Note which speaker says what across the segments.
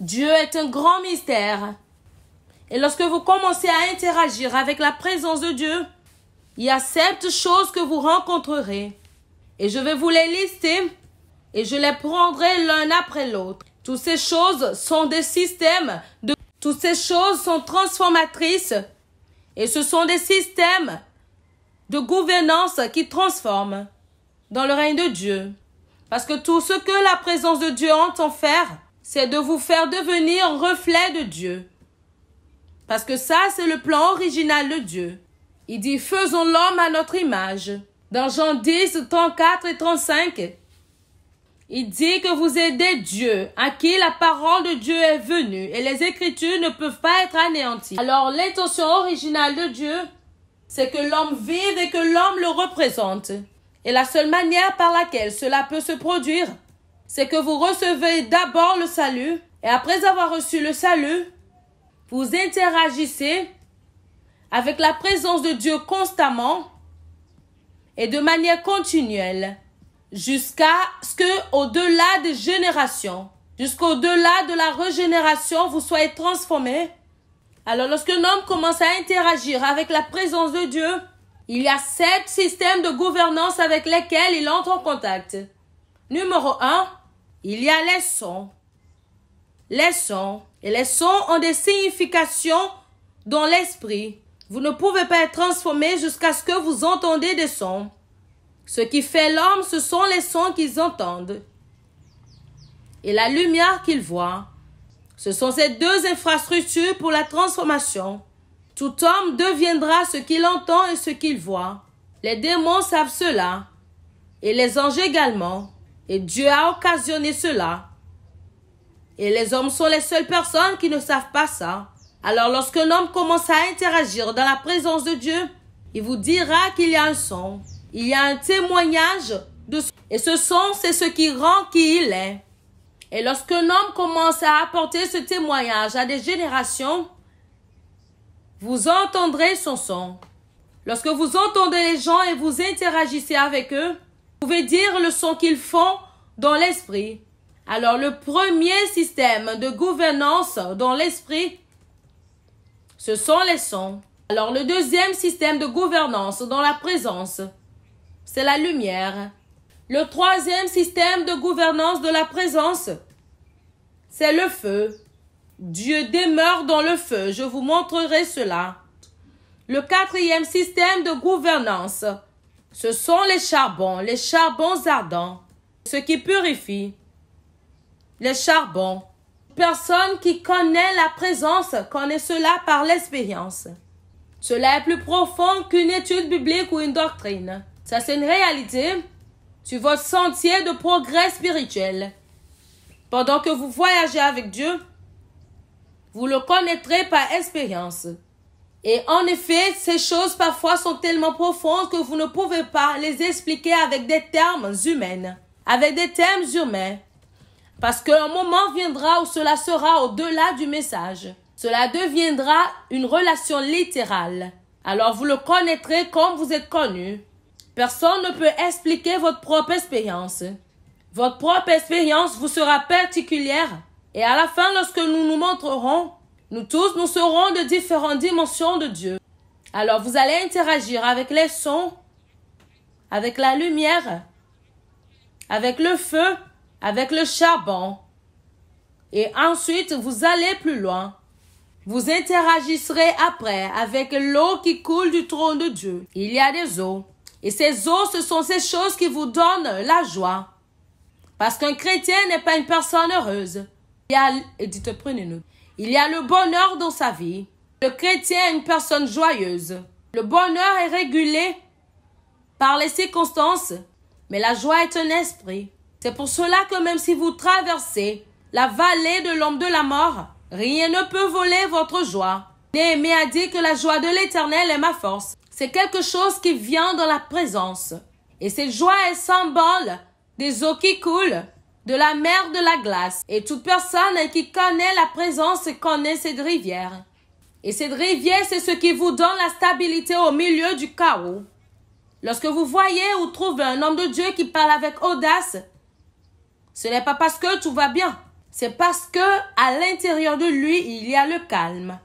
Speaker 1: Dieu est un grand mystère. Et lorsque vous commencez à interagir avec la présence de Dieu, il y a sept choses que vous rencontrerez. Et je vais vous les lister et je les prendrai l'un après l'autre. Toutes ces choses sont des systèmes de... Toutes ces choses sont transformatrices et ce sont des systèmes de gouvernance qui transforment dans le règne de Dieu. Parce que tout ce que la présence de Dieu entend faire, c'est de vous faire devenir reflet de Dieu. Parce que ça, c'est le plan original de Dieu. Il dit, faisons l'homme à notre image. Dans Jean 10, 34 et 35, il dit que vous aidez Dieu, à qui la parole de Dieu est venue, et les écritures ne peuvent pas être anéanties. Alors l'intention originale de Dieu, c'est que l'homme vive et que l'homme le représente. Et la seule manière par laquelle cela peut se produire, c'est que vous recevez d'abord le salut, et après avoir reçu le salut, vous interagissez avec la présence de Dieu constamment et de manière continuelle jusqu'à ce que, au-delà des générations, jusqu'au-delà de la régénération, vous soyez transformés. Alors, lorsque l'homme commence à interagir avec la présence de Dieu, il y a sept systèmes de gouvernance avec lesquels il entre en contact. Numéro 1, il y a les sons. Les sons. Et les sons ont des significations dans l'esprit. Vous ne pouvez pas être transformé jusqu'à ce que vous entendez des sons. Ce qui fait l'homme, ce sont les sons qu'ils entendent et la lumière qu'ils voient. Ce sont ces deux infrastructures pour la transformation. Tout homme deviendra ce qu'il entend et ce qu'il voit. Les démons savent cela, et les anges également. Et Dieu a occasionné cela. Et les hommes sont les seules personnes qui ne savent pas ça. Alors lorsqu'un homme commence à interagir dans la présence de Dieu, il vous dira qu'il y a un son. Il y a un témoignage de son. Et ce son, c'est ce qui rend qui il est. Et lorsque homme commence à apporter ce témoignage à des générations, vous entendrez son son. Lorsque vous entendez les gens et vous interagissez avec eux, vous pouvez dire le son qu'ils font dans l'esprit. Alors le premier système de gouvernance dans l'esprit, ce sont les sons. Alors le deuxième système de gouvernance dans la présence, c'est la lumière. Le troisième système de gouvernance de la présence, c'est le feu. Dieu demeure dans le feu. Je vous montrerai cela. Le quatrième système de gouvernance, ce sont les charbons, les charbons ardents, ce qui purifie. Les charbons. Personne qui connaît la présence connaît cela par l'expérience. Cela est plus profond qu'une étude biblique ou une doctrine. Ça, c'est une réalité sur votre sentier de progrès spirituel. Pendant que vous voyagez avec Dieu, vous le connaîtrez par expérience. Et en effet, ces choses parfois sont tellement profondes que vous ne pouvez pas les expliquer avec des termes humains, avec des termes humains. Parce qu'un moment viendra où cela sera au-delà du message. Cela deviendra une relation littérale. Alors vous le connaîtrez comme vous êtes connu. Personne ne peut expliquer votre propre expérience. Votre propre expérience vous sera particulière. Et à la fin, lorsque nous nous montrerons nous tous, nous serons de différentes dimensions de Dieu. Alors vous allez interagir avec les sons, avec la lumière, avec le feu, avec le charbon. Et ensuite, vous allez plus loin. Vous interagisserez après avec l'eau qui coule du trône de Dieu. Il y a des eaux. Et ces eaux, ce sont ces choses qui vous donnent la joie. Parce qu'un chrétien n'est pas une personne heureuse. Il et dites, prenez-nous. Il y a le bonheur dans sa vie. Le chrétien est une personne joyeuse. Le bonheur est régulé par les circonstances, mais la joie est un esprit. C'est pour cela que même si vous traversez la vallée de l'homme de la mort, rien ne peut voler votre joie. Néhémie a dit que la joie de l'Éternel est ma force. C'est quelque chose qui vient dans la présence. Et cette joie est symbole des eaux qui coulent de la mer de la glace. Et toute personne qui connaît la présence connaît cette rivière. Et cette rivière, c'est ce qui vous donne la stabilité au milieu du chaos. Lorsque vous voyez ou trouvez un homme de Dieu qui parle avec audace, ce n'est pas parce que tout va bien, c'est parce que à l'intérieur de lui, il y a le calme.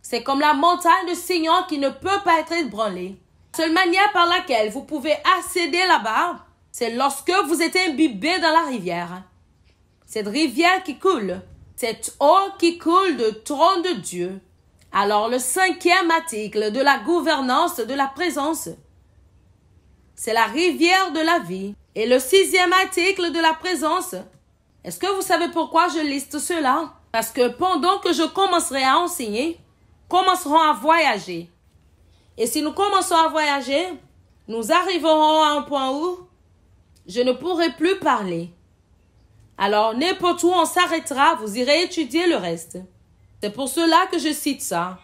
Speaker 1: C'est comme la montagne de Signon qui ne peut pas être ébranlée. Seule manière par laquelle vous pouvez accéder là-bas, c'est lorsque vous êtes imbibé dans la rivière. Cette rivière qui coule, cette eau qui coule du trône de Dieu. Alors le cinquième article de la gouvernance de la présence, c'est la rivière de la vie. Et le sixième article de la présence, est-ce que vous savez pourquoi je liste cela Parce que pendant que je commencerai à enseigner, commencerons à voyager. Et si nous commençons à voyager, nous arriverons à un point où je ne pourrai plus parler. Alors n'importe où on s'arrêtera, vous irez étudier le reste. C'est pour cela que je cite ça.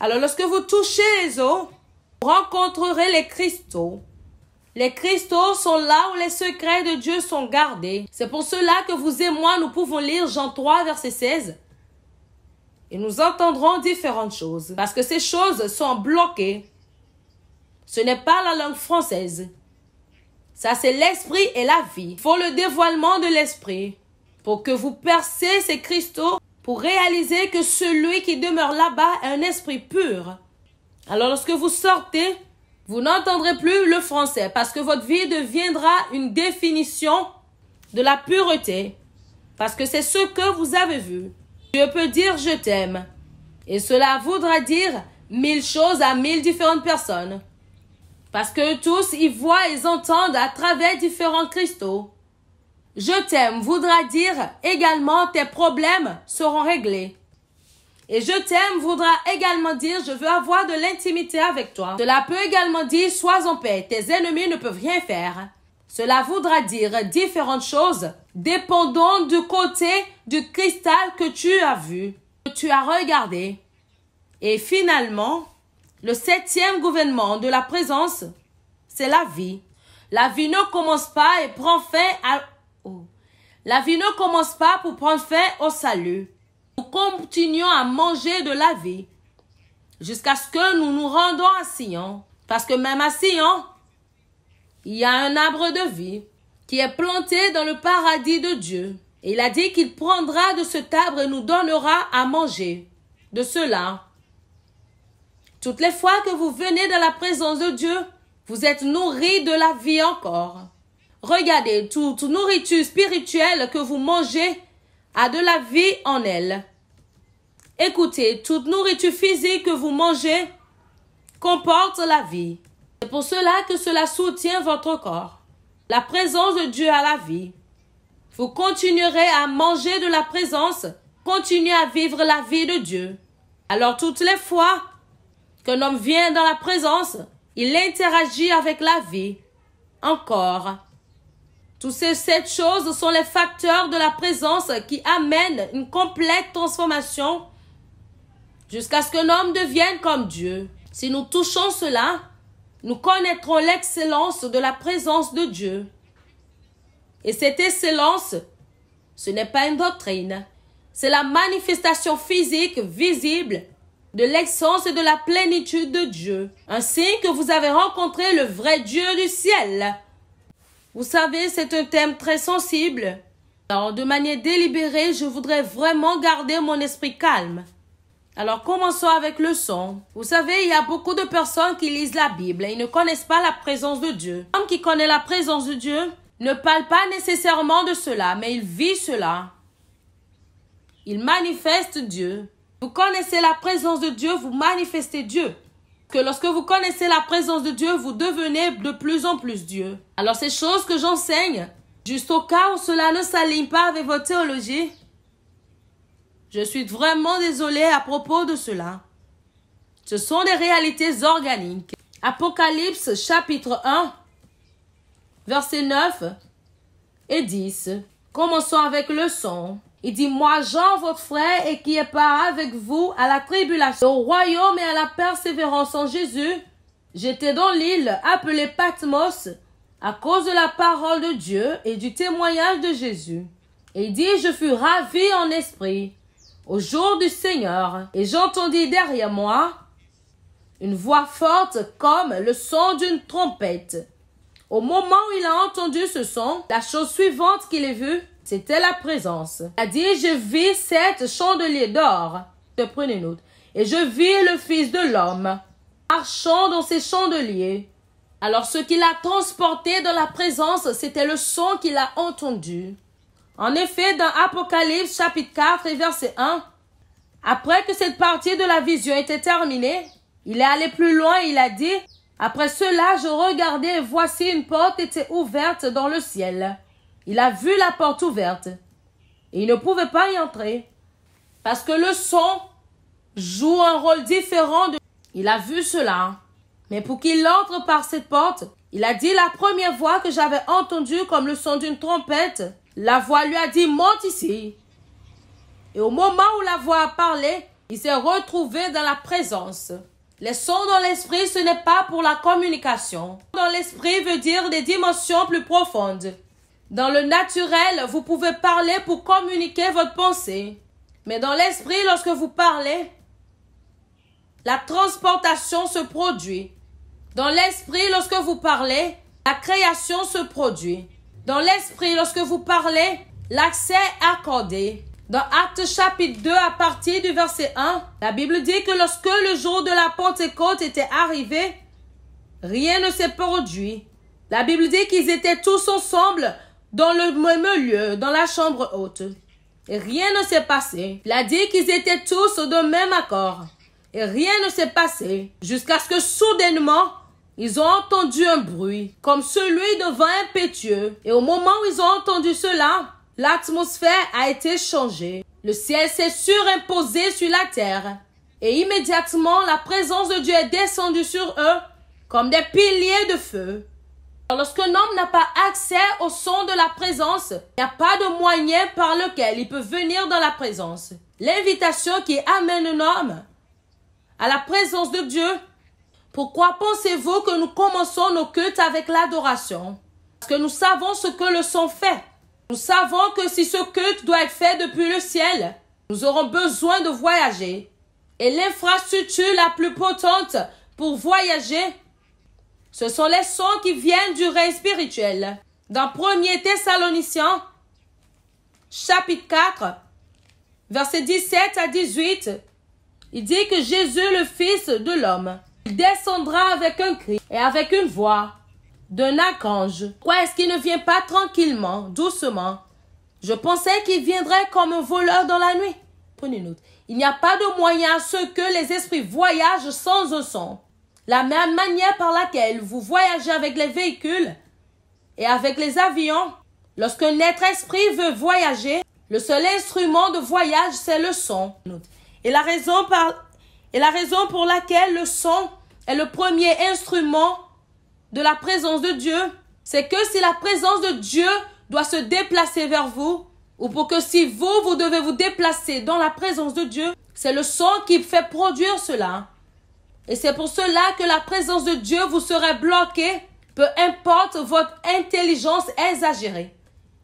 Speaker 1: Alors lorsque vous touchez les eaux, vous rencontrerez les cristaux. Les cristaux sont là où les secrets de Dieu sont gardés. C'est pour cela que vous et moi, nous pouvons lire Jean 3, verset 16. Et nous entendrons différentes choses, parce que ces choses sont bloquées. Ce n'est pas la langue française. Ça, c'est l'esprit et la vie. Il faut le dévoilement de l'esprit pour que vous percez ces cristaux pour réaliser que celui qui demeure là-bas est un esprit pur. Alors lorsque vous sortez, vous n'entendrez plus le français parce que votre vie deviendra une définition de la pureté. Parce que c'est ce que vous avez vu. Dieu peut dire je t'aime. Et cela voudra dire mille choses à mille différentes personnes. Parce que tous y voient et entendent à travers différents cristaux. Je t'aime voudra dire également tes problèmes seront réglés. Et je t'aime voudra également dire je veux avoir de l'intimité avec toi. Cela peut également dire sois en paix, tes ennemis ne peuvent rien faire. Cela voudra dire différentes choses dépendant du côté du cristal que tu as vu, que tu as regardé. Et finalement, le septième gouvernement de la présence, c'est la vie. La vie ne commence pas et prend fin à... Oh. La vie ne commence pas pour prendre fin au salut. Nous continuons à manger de la vie jusqu'à ce que nous nous rendons à Sion. Parce que même à Sion, il y a un arbre de vie qui est planté dans le paradis de Dieu. Et il a dit qu'il prendra de cet arbre et nous donnera à manger. De cela, toutes les fois que vous venez de la présence de Dieu, vous êtes nourri de la vie encore. Regardez, toute nourriture spirituelle que vous mangez a de la vie en elle. Écoutez, toute nourriture physique que vous mangez comporte la vie. C'est pour cela que cela soutient votre corps. La présence de Dieu a la vie. Vous continuerez à manger de la présence, continuez à vivre la vie de Dieu. Alors toutes les fois qu'un homme vient dans la présence, il interagit avec la vie, encore. Toutes ces sept choses sont les facteurs de la présence qui amènent une complète transformation jusqu'à ce qu'un homme devienne comme Dieu. Si nous touchons cela, nous connaîtrons l'excellence de la présence de Dieu. Et cette excellence, ce n'est pas une doctrine, c'est la manifestation physique visible de l'essence et de la plénitude de Dieu. ainsi que vous avez rencontré le vrai Dieu du ciel. Vous savez, c'est un thème très sensible. Alors, de manière délibérée, je voudrais vraiment garder mon esprit calme. Alors, commençons avec le son. Vous savez, il y a beaucoup de personnes qui lisent la Bible et ne connaissent pas la présence de Dieu. L'homme qui connaît la présence de Dieu ne parle pas nécessairement de cela, mais il vit cela. Il manifeste Dieu. Vous connaissez la présence de Dieu, vous manifestez Dieu. Que lorsque vous connaissez la présence de Dieu, vous devenez de plus en plus Dieu. Alors ces choses que j'enseigne, juste au cas où cela ne s'aligne pas avec votre théologie, je suis vraiment désolée à propos de cela. Ce sont des réalités organiques. Apocalypse chapitre 1, versets 9 et 10. Commençons avec le son. Il dit, moi, Jean, votre frère, et qui est par avec vous à la tribulation, au royaume et à la persévérance en Jésus, j'étais dans l'île appelée Patmos à cause de la parole de Dieu et du témoignage de Jésus. Et il dit, je fus ravi en esprit au jour du Seigneur, et j'entendis derrière moi une voix forte comme le son d'une trompette. Au moment où il a entendu ce son, la chose suivante qu'il a vue, c'était la présence. Il a dit, je vis sept chandeliers d'or. Et je vis le Fils de l'homme marchant dans ces chandeliers. Alors ce qu'il a transporté dans la présence, c'était le son qu'il a entendu. En effet, dans Apocalypse chapitre 4 et verset 1, après que cette partie de la vision était terminée, il est allé plus loin et il a dit, Après cela, je regardais et voici une porte était ouverte dans le ciel. Il a vu la porte ouverte et il ne pouvait pas y entrer parce que le son joue un rôle différent. De... Il a vu cela. Mais pour qu'il entre par cette porte, il a dit la première voix que j'avais entendue comme le son d'une trompette. La voix lui a dit monte ici. Et au moment où la voix a parlé, il s'est retrouvé dans la présence. Les sons dans l'esprit, ce n'est pas pour la communication. Dans l'esprit veut dire des dimensions plus profondes. Dans le naturel, vous pouvez parler pour communiquer votre pensée. Mais dans l'esprit, lorsque vous parlez, la transportation se produit. Dans l'esprit, lorsque vous parlez, la création se produit. Dans l'esprit, lorsque vous parlez, l'accès est accordé. Dans Actes chapitre 2 à partir du verset 1, la Bible dit que lorsque le jour de la Pentecôte était arrivé, rien ne s'est produit. La Bible dit qu'ils étaient tous ensemble dans le même lieu, dans la chambre haute. Et rien ne s'est passé. Il a dit qu'ils étaient tous de même accord. Et rien ne s'est passé jusqu'à ce que soudainement, ils ont entendu un bruit, comme celui de vent impétueux. Et au moment où ils ont entendu cela, l'atmosphère a été changée. Le ciel s'est surimposé sur la terre. Et immédiatement, la présence de Dieu est descendue sur eux comme des piliers de feu. Lorsqu'un homme n'a pas accès au son de la présence, il n'y a pas de moyen par lequel il peut venir dans la présence. L'invitation qui amène un homme à la présence de Dieu. Pourquoi pensez-vous que nous commençons nos cultes avec l'adoration Parce que nous savons ce que le son fait. Nous savons que si ce culte doit être fait depuis le ciel, nous aurons besoin de voyager. Et l'infrastructure la plus potente pour voyager, ce sont les sons qui viennent du règne spirituel. Dans 1er Thessaloniciens, chapitre 4, versets 17 à 18, il dit que Jésus, le Fils de l'homme, descendra avec un cri et avec une voix d'un archange. Pourquoi est-ce qu'il ne vient pas tranquillement, doucement Je pensais qu'il viendrait comme un voleur dans la nuit. Prenez note. Il n'y a pas de moyen à ce que les esprits voyagent sans un son la même manière par laquelle vous voyagez avec les véhicules et avec les avions. lorsque être esprit veut voyager, le seul instrument de voyage, c'est le son. Et la, raison par, et la raison pour laquelle le son est le premier instrument de la présence de Dieu, c'est que si la présence de Dieu doit se déplacer vers vous, ou pour que si vous, vous devez vous déplacer dans la présence de Dieu, c'est le son qui fait produire cela. Et c'est pour cela que la présence de Dieu vous sera bloquée, peu importe votre intelligence exagérée,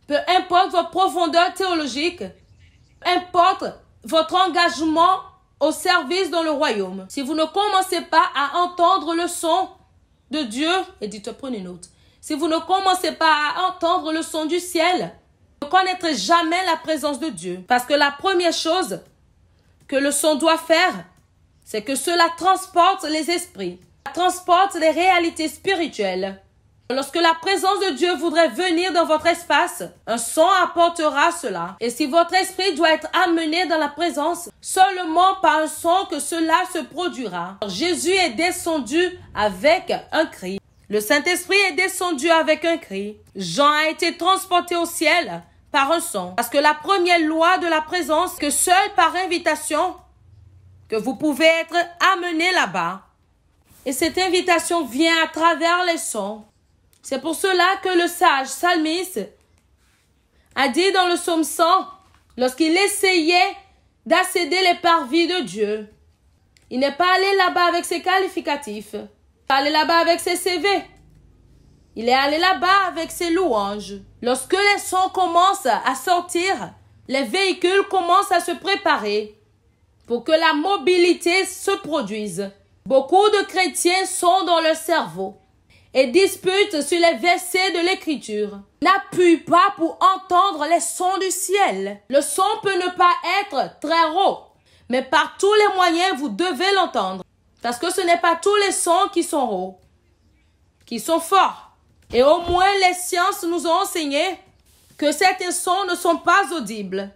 Speaker 1: peu importe votre profondeur théologique, peu importe votre engagement au service dans le royaume. Si vous ne commencez pas à entendre le son de Dieu, et dites, prenez une autre. Si vous ne commencez pas à entendre le son du ciel, vous ne connaîtrez jamais la présence de Dieu. Parce que la première chose que le son doit faire, c'est que cela transporte les esprits, transporte les réalités spirituelles. Lorsque la présence de Dieu voudrait venir dans votre espace, un son apportera cela. Et si votre esprit doit être amené dans la présence, seulement par un son que cela se produira. Jésus est descendu avec un cri. Le Saint-Esprit est descendu avec un cri. Jean a été transporté au ciel par un son. Parce que la première loi de la présence, que seul par invitation, que vous pouvez être amené là-bas. Et cette invitation vient à travers les sons. C'est pour cela que le sage Salmiste a dit dans le Somme 100, lorsqu'il essayait d'accéder les parvis de Dieu, il n'est pas allé là-bas avec ses qualificatifs, pas allé là-bas avec ses CV. Il est allé là-bas avec ses louanges. Lorsque les sons commencent à sortir, les véhicules commencent à se préparer pour que la mobilité se produise. Beaucoup de chrétiens sont dans le cerveau et disputent sur les versets de l'Écriture. N'appuie pas pour entendre les sons du ciel. Le son peut ne pas être très haut, mais par tous les moyens, vous devez l'entendre. Parce que ce n'est pas tous les sons qui sont hauts, qui sont forts. Et au moins, les sciences nous ont enseigné que certains sons ne sont pas audibles,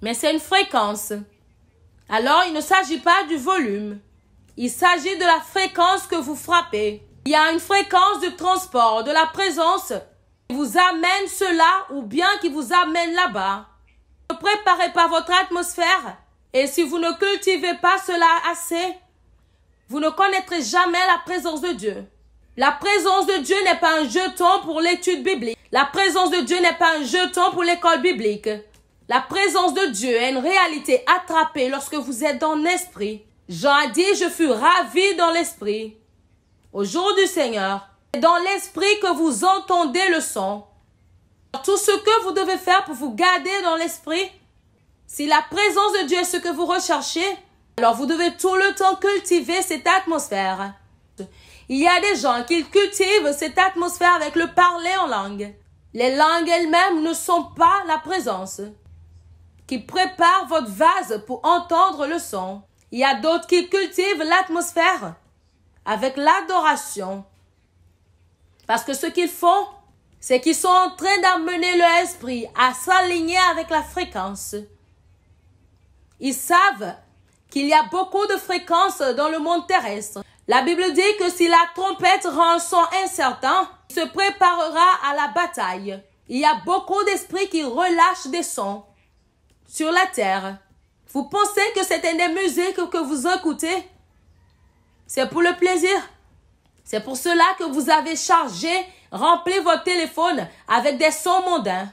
Speaker 1: mais c'est une fréquence. Alors il ne s'agit pas du volume. Il s'agit de la fréquence que vous frappez. Il y a une fréquence de transport, de la présence qui vous amène cela ou bien qui vous amène là-bas. Ne préparez pas votre atmosphère et si vous ne cultivez pas cela assez, vous ne connaîtrez jamais la présence de Dieu. La présence de Dieu n'est pas un jeton pour l'étude biblique. La présence de Dieu n'est pas un jeton pour l'école biblique. La présence de Dieu est une réalité attrapée lorsque vous êtes dans l'esprit. Jean a dit, je fus ravi dans l'esprit. Au jour du Seigneur, c'est dans l'esprit que vous entendez le son. Tout ce que vous devez faire pour vous garder dans l'esprit, si la présence de Dieu est ce que vous recherchez, alors vous devez tout le temps cultiver cette atmosphère. Il y a des gens qui cultivent cette atmosphère avec le parler en langue. Les langues elles-mêmes ne sont pas la présence qui préparent votre vase pour entendre le son. Il y a d'autres qui cultivent l'atmosphère avec l'adoration. Parce que ce qu'ils font, c'est qu'ils sont en train d'amener l'esprit esprit à s'aligner avec la fréquence. Ils savent qu'il y a beaucoup de fréquences dans le monde terrestre. La Bible dit que si la trompette rend son incertain, il se préparera à la bataille. Il y a beaucoup d'esprits qui relâchent des sons sur la terre. Vous pensez que c'est des musiques que vous écoutez C'est pour le plaisir. C'est pour cela que vous avez chargé, rempli votre téléphone avec des sons mondains.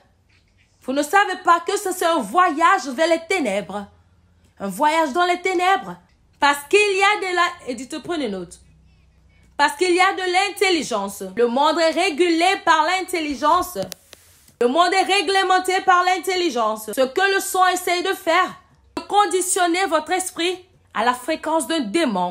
Speaker 1: Vous ne savez pas que c'est un voyage vers les ténèbres. Un voyage dans les ténèbres. Parce qu'il y a de la... Et Parce qu'il y a de l'intelligence. Le monde est régulé par l'intelligence. Le monde est réglementé par l'intelligence. Ce que le son essaye de faire, de conditionner votre esprit à la fréquence d'un démon.